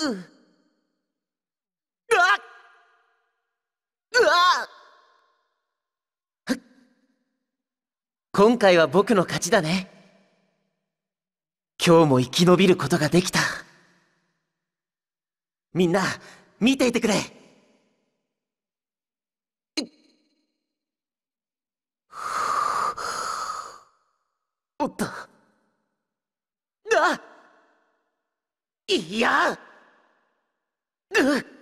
ううわうわ今回は僕の勝ちだね今日も生き延びることができたみんな見ていてくれおっとあいや Ugh.